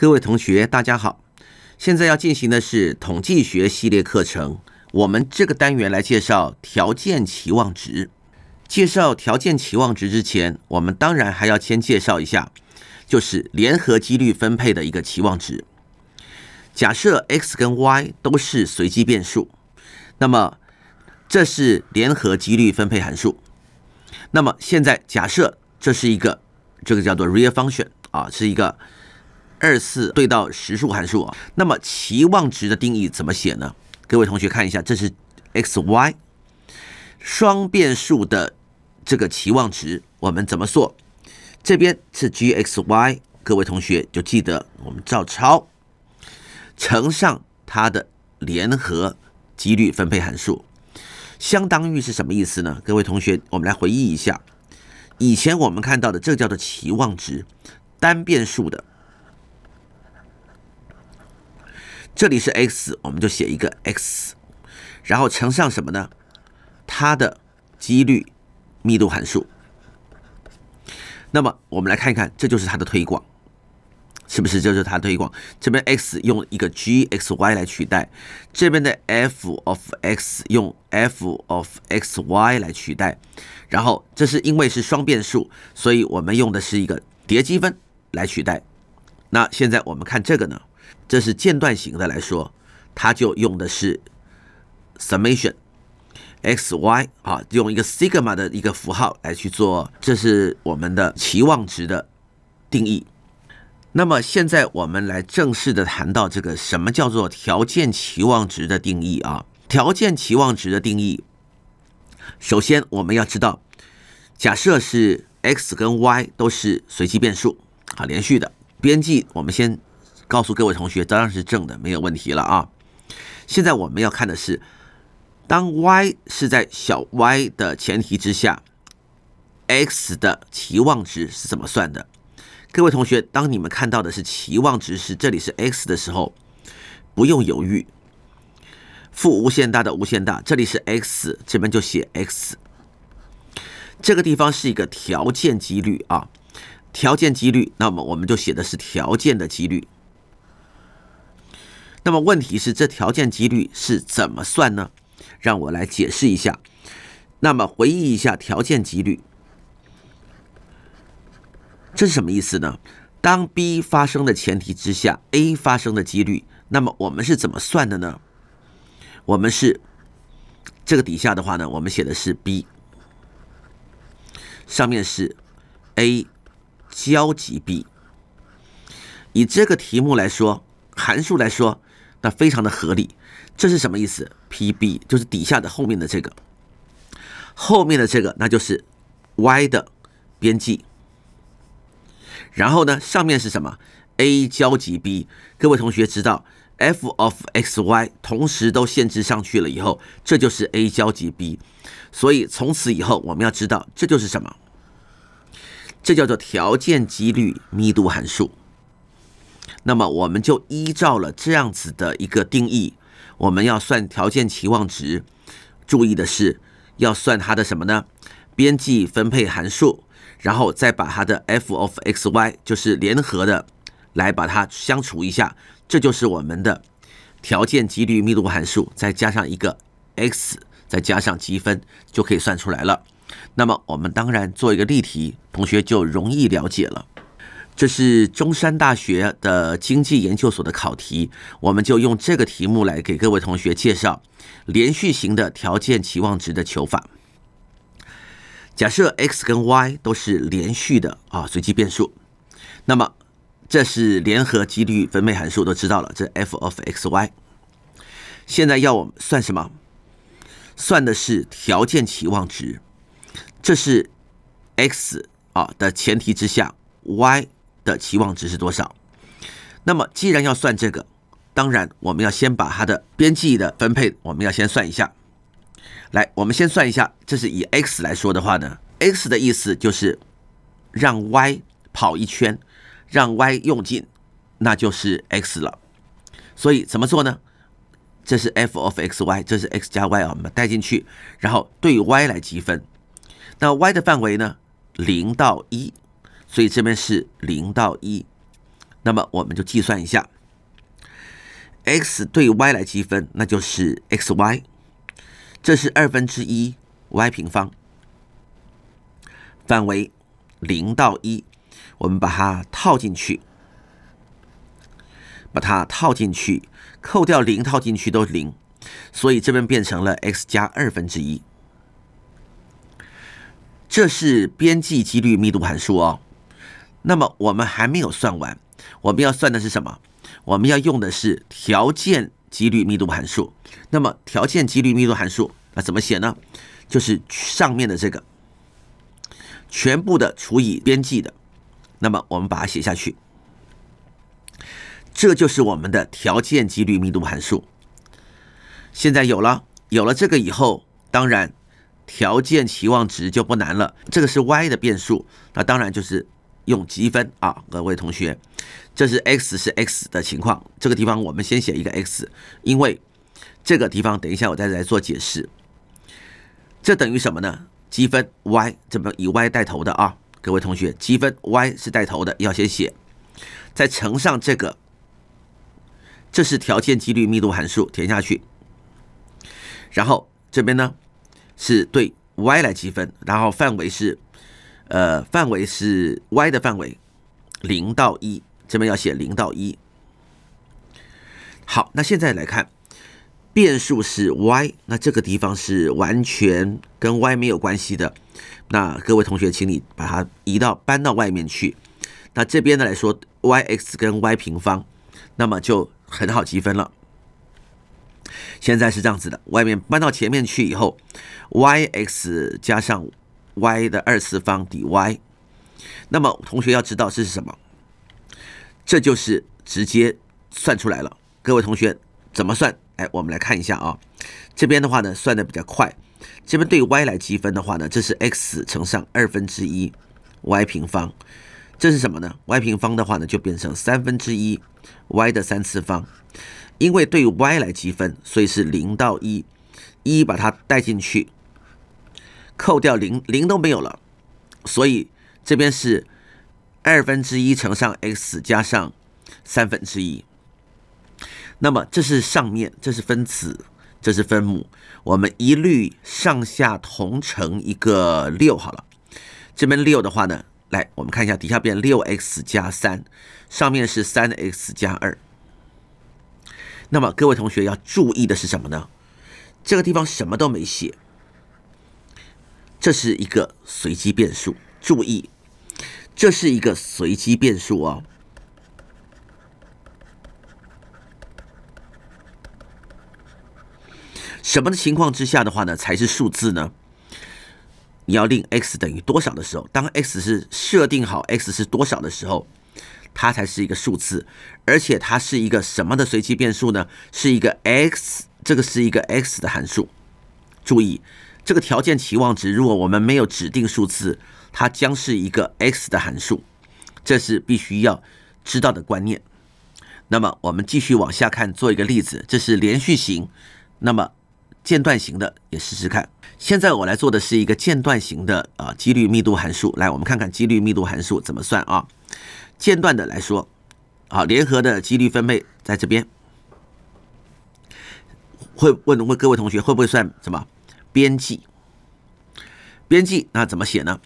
各位同学，大家好。现在要进行的是统计学系列课程，我们这个单元来介绍条件期望值。介绍条件期望值之前，我们当然还要先介绍一下，就是联合几率分配的一个期望值。假设 X 跟 Y 都是随机变数，那么这是联合几率分配函数。那么现在假设这是一个，这个叫做 r e a l Function 啊，是一个。二次对到实数函数啊，那么期望值的定义怎么写呢？各位同学看一下，这是 x y 双变数的这个期望值，我们怎么做？这边是 g x y，各位同学就记得我们照抄，乘上它的联合几率分配函数，相当于是什么意思呢？各位同学，我们来回忆一下，以前我们看到的这叫做期望值，单变数的。这里是 x，我们就写一个 x，然后乘上什么呢？它的几率密度函数。那么我们来看一看，这就是它的推广，是不是？就是它推广。这边 x 用一个 g(x,y) 来取代，这边的 f of x 用 f of x,y 来取代。然后这是因为是双变数，所以我们用的是一个叠积分来取代。那现在我们看这个呢？这是间断型的来说，它就用的是 summation x y 啊，用一个 sigma 的一个符号来去做，这是我们的期望值的定义。那么现在我们来正式的谈到这个什么叫做条件期望值的定义啊？条件期望值的定义，首先我们要知道，假设是 x 跟 y 都是随机变数啊，连续的边际，我们先。告诉各位同学，当然是正的，没有问题了啊！现在我们要看的是，当 Y 是在小 y 的前提之下，X 的期望值是怎么算的？各位同学，当你们看到的是期望值是这里是 X 的时候，不用犹豫，负无限大的无限大，这里是 X，这边就写 X。这个地方是一个条件几率啊，条件几率，那么我们就写的是条件的几率。那么问题是，这条件几率是怎么算呢？让我来解释一下。那么回忆一下条件几率，这是什么意思呢？当 B 发生的前提之下，A 发生的几率，那么我们是怎么算的呢？我们是这个底下的话呢，我们写的是 B，上面是 A 交集 B。以这个题目来说，函数来说。那非常的合理，这是什么意思？Pb 就是底下的后面的这个，后面的这个那就是 y 的边际。然后呢，上面是什么？A 交集 B，各位同学知道 f of xy 同时都限制上去了以后，这就是 A 交集 B。所以从此以后我们要知道，这就是什么？这叫做条件几率密度函数。那么我们就依照了这样子的一个定义，我们要算条件期望值。注意的是，要算它的什么呢？边际分配函数，然后再把它的 f of x y 就是联合的，来把它相除一下，这就是我们的条件几率密度函数，再加上一个 x，再加上积分就可以算出来了。那么我们当然做一个例题，同学就容易了解了。这是中山大学的经济研究所的考题，我们就用这个题目来给各位同学介绍连续型的条件期望值的求法。假设 X 跟 Y 都是连续的啊随机变数，那么这是联合几率分配函数都知道了，这 f of X Y。现在要我们算什么？算的是条件期望值，这是 X 啊的前提之下 Y。的期望值是多少？那么既然要算这个，当然我们要先把它的边际的分配，我们要先算一下。来，我们先算一下，这是以 x 来说的话呢，x 的意思就是让 y 跑一圈，让 y 用尽，那就是 x 了。所以怎么做呢？这是 f of x y，这是 x 加 y 啊，我们带进去，然后对 y 来积分。那 y 的范围呢？零到一。所以这边是零到一，那么我们就计算一下 x 对 y 来积分，那就是 x y，这是二分之一 y 平方，范围零到一，我们把它套进去，把它套进去，扣掉零套进去都是零，所以这边变成了 x 加二分之一，这是边际几率密度函数哦。那么我们还没有算完，我们要算的是什么？我们要用的是条件几率密度函数。那么条件几率密度函数那怎么写呢？就是上面的这个，全部的除以边际的。那么我们把它写下去，这就是我们的条件几率密度函数。现在有了，有了这个以后，当然条件期望值就不难了。这个是 Y 的变数，那当然就是。用积分啊，各位同学，这是 x 是 x 的情况，这个地方我们先写一个 x，因为这个地方等一下我再来做解释。这等于什么呢？积分 y 怎么以 y 带头的啊？各位同学，积分 y 是带头的，要先写，再乘上这个，这是条件几率密度函数填下去，然后这边呢是对 y 来积分，然后范围是。呃，范围是 y 的范围，零到一，这边要写零到一。好，那现在来看，变数是 y，那这个地方是完全跟 y 没有关系的。那各位同学，请你把它移到搬到外面去。那这边呢来说，yx 跟 y 平方，那么就很好积分了。现在是这样子的，外面搬到前面去以后，yx 加上。y 的二次方抵 y，那么同学要知道这是什么，这就是直接算出来了。各位同学怎么算？哎，我们来看一下啊，这边的话呢算的比较快，这边对 y 来积分的话呢，这是 x 乘上二分之一 y 平方，这是什么呢？y 平方的话呢就变成三分之一 y 的三次方，因为对 y 来积分，所以是零到一，一把它带进去。扣掉零，零都没有了，所以这边是二分之一乘上 x 加上三分之一。那么这是上面，这是分子，这是分母，我们一律上下同乘一个六好了。这边六的话呢，来，我们看一下底下变六 x 加三，上面是三 x 加二。那么各位同学要注意的是什么呢？这个地方什么都没写。这是一个随机变数，注意，这是一个随机变数哦。什么的情况之下的话呢，才是数字呢？你要令 x 等于多少的时候，当 x 是设定好 x 是多少的时候，它才是一个数字，而且它是一个什么的随机变数呢？是一个 x，这个是一个 x 的函数，注意。这个条件期望值，如果我们没有指定数字，它将是一个 x 的函数，这是必须要知道的观念。那么我们继续往下看，做一个例子，这是连续型，那么间断型的也试试看。现在我来做的是一个间断型的啊，几率密度函数。来，我们看看几率密度函数怎么算啊？间断的来说，好，联合的几率分配在这边。会问问各位同学，会不会算什么？边际，边际那怎么写呢？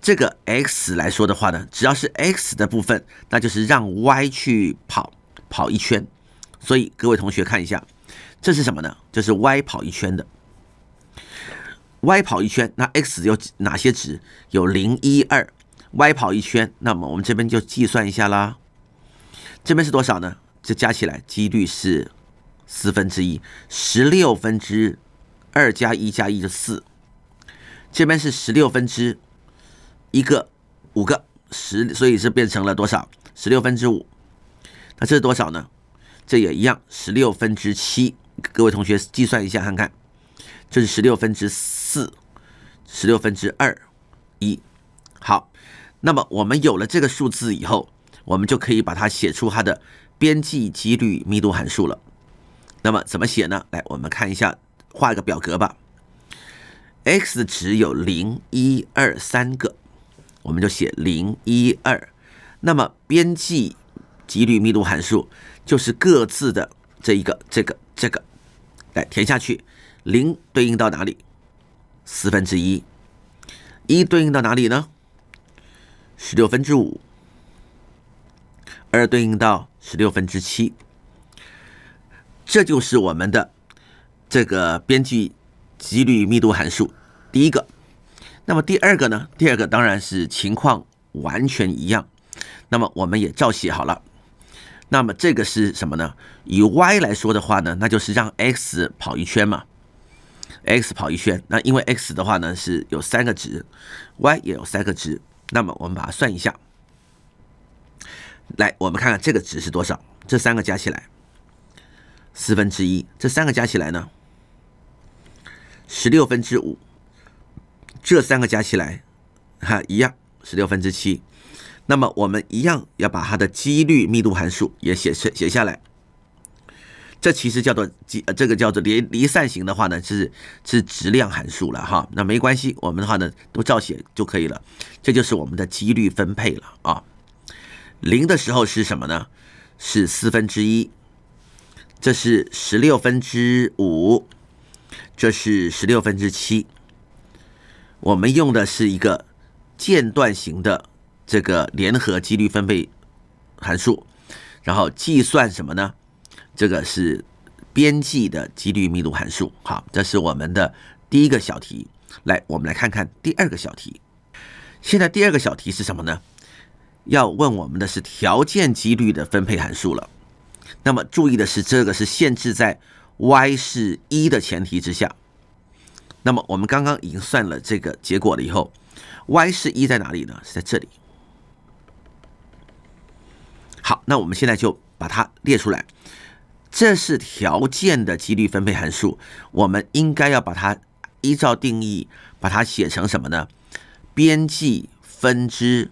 这个 x 来说的话呢，只要是 x 的部分，那就是让 y 去跑跑一圈。所以各位同学看一下，这是什么呢？这是 y 跑一圈的。y 跑一圈，那 x 有哪些值？有零、一、二。y 跑一圈，那么我们这边就计算一下啦。这边是多少呢？这加起来几率是四分之一，十六分之。二加一加一就四，这边是十六分之一个，五个十，所以是变成了多少？十六分之五。那这是多少呢？这也一样，十六分之七。各位同学计算一下看看，这是十六分之四，十六分之二，一。好，那么我们有了这个数字以后，我们就可以把它写出它的边际几率密度函数了。那么怎么写呢？来，我们看一下。画一个表格吧，X 只有零、一、二三个，我们就写零、一、二。那么边际几率密度函数就是各自的这一个、这个、这个，来填下去。零对应到哪里？四分之一。一对应到哪里呢？十六分之五。二对应到十六分之七。这就是我们的。这个边际几率密度函数，第一个，那么第二个呢？第二个当然是情况完全一样，那么我们也照写好了。那么这个是什么呢？以 Y 来说的话呢，那就是让 X 跑一圈嘛。X 跑一圈，那因为 X 的话呢是有三个值，Y 也有三个值，那么我们把它算一下。来，我们看看这个值是多少？这三个加起来，四分之一。这三个加起来呢？十六分之五，这三个加起来，哈，一样，十六分之七。那么我们一样要把它的几率密度函数也写写写下来。这其实叫做呃，这个叫做离离散型的话呢，是是质量函数了哈。那没关系，我们的话呢都照写就可以了。这就是我们的几率分配了啊。零的时候是什么呢？是四分之一，这是十六分之五。这是十六分之七，我们用的是一个间断型的这个联合几率分配函数，然后计算什么呢？这个是边际的几率密度函数。好，这是我们的第一个小题。来，我们来看看第二个小题。现在第二个小题是什么呢？要问我们的是条件几率的分配函数了。那么注意的是，这个是限制在。Y 是一的前提之下，那么我们刚刚已经算了这个结果了以后，Y 是一在哪里呢？是在这里。好，那我们现在就把它列出来，这是条件的几率分配函数，我们应该要把它依照定义把它写成什么呢？边际分支，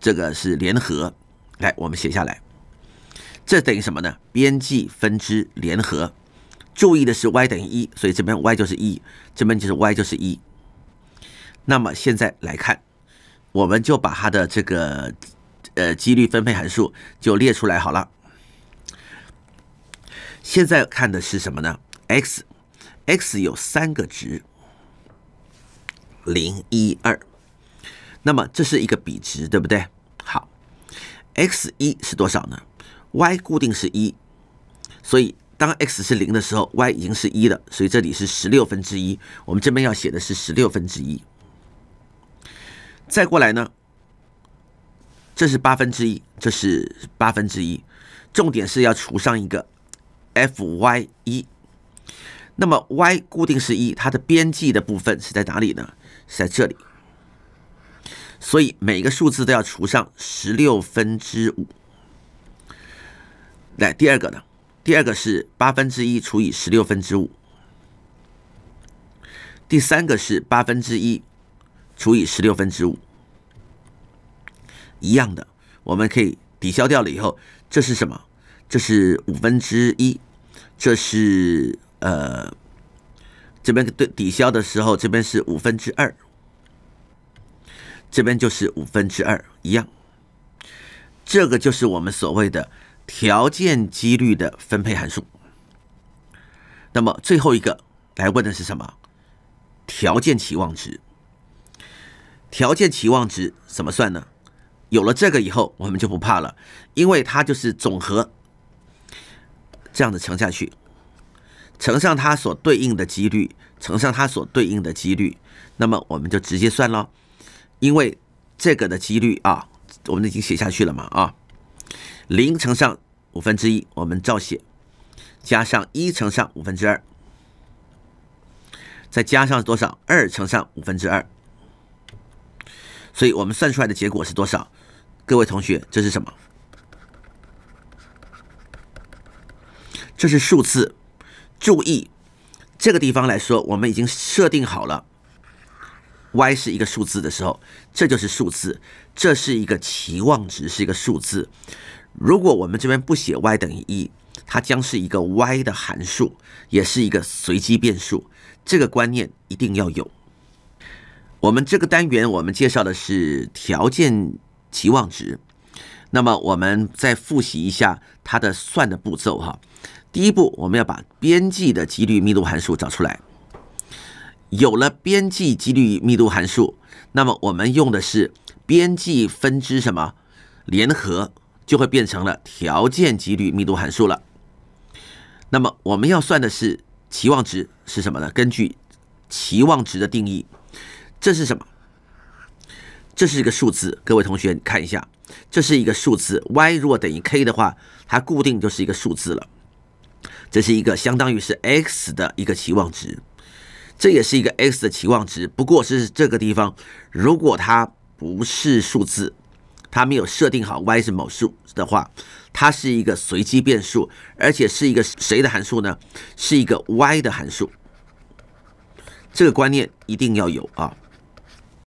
这个是联合。来，我们写下来，这等于什么呢？边际分支联合。注意的是，y 等于一，所以这边 y 就是一，这边就是 y 就是一。那么现在来看，我们就把它的这个呃几率分配函数就列出来好了。现在看的是什么呢？x，x 有三个值，零、一、二。那么这是一个比值，对不对？好，x 一是多少呢？y 固定是一，所以。当 x 是零的时候，y 已经是一了，所以这里是十六分之一。我们这边要写的是十六分之一。再过来呢，这是八分之一，这是八分之一。重点是要除上一个 f y 一。那么 y 固定是一，它的边际的部分是在哪里呢？是在这里。所以每个数字都要除上十六分之五。来第二个呢？第二个是八分之一除以十六分之五，第三个是八分之一除以十六分之五，一样的，我们可以抵消掉了以后，这是什么？这是五分之一，这是呃，这边对抵消的时候，这边是五分之二，这边就是五分之二，一样。这个就是我们所谓的。条件几率的分配函数。那么最后一个来问的是什么？条件期望值。条件期望值怎么算呢？有了这个以后，我们就不怕了，因为它就是总和，这样子乘下去，乘上它所对应的几率，乘上它所对应的几率，那么我们就直接算了，因为这个的几率啊，我们已经写下去了嘛，啊。零乘上五分之一，我们照写，加上一乘上五分之二，再加上多少？二乘上五分之二，所以我们算出来的结果是多少？各位同学，这是什么？这是数字。注意这个地方来说，我们已经设定好了，y 是一个数字的时候，这就是数字，这是一个期望值，是一个数字。如果我们这边不写 y 等于一，它将是一个 y 的函数，也是一个随机变数。这个观念一定要有。我们这个单元我们介绍的是条件期望值，那么我们再复习一下它的算的步骤哈。第一步，我们要把边际的几率密度函数找出来。有了边际几率密度函数，那么我们用的是边际分支什么联合？就会变成了条件几率密度函数了。那么我们要算的是期望值是什么呢？根据期望值的定义，这是什么？这是一个数字。各位同学看一下，这是一个数字。Y 如果等于 k 的话，它固定就是一个数字了。这是一个相当于是 X 的一个期望值，这也是一个 X 的期望值，不过是这个地方如果它不是数字。它没有设定好 y 是某数的话，它是一个随机变数，而且是一个谁的函数呢？是一个 y 的函数。这个观念一定要有啊。